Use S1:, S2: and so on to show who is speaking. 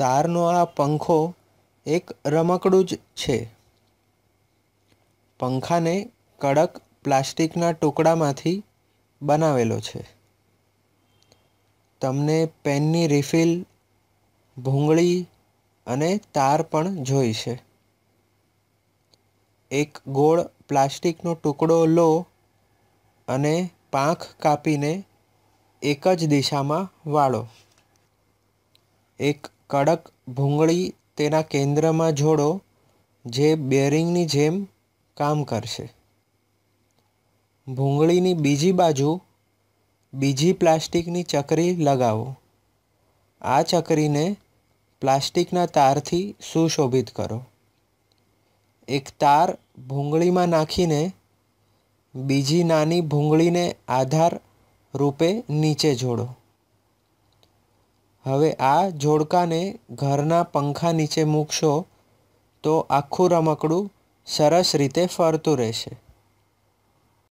S1: તારનો આ પંખો
S2: એક રમકડું જ છે પંખાને કડક પ્લાસ્ટિકના ટુકડામાંથી બનાવેલો છે તમને પેનની રિફિલ ભૂંગળી અને તાર પણ જોઈશે એક ગોળ પ્લાસ્ટિકનો ટુકડો લો અને પાંખ કાપીને એક જ દિશામાં વાળો એક કડક ભૂંગળી તેના કેન્દ્રમાં જોડો જે બેરિંગની જેમ કામ કરશે ભૂંગળીની બીજી બાજુ બીજી પ્લાસ્ટિકની ચકરી લગાવો આ ચકરીને પ્લાસ્ટિકના તારથી સુશોભિત કરો એક તાર ભૂંગળીમાં નાખીને બીજી નાની ભૂંગળીને આધાર રૂપે નીચે જોડો હવે આ જોડકાને ઘરના પંખા નીચે મૂકશો તો આખું રમકડું સરસ રીતે ફરતું રહેશે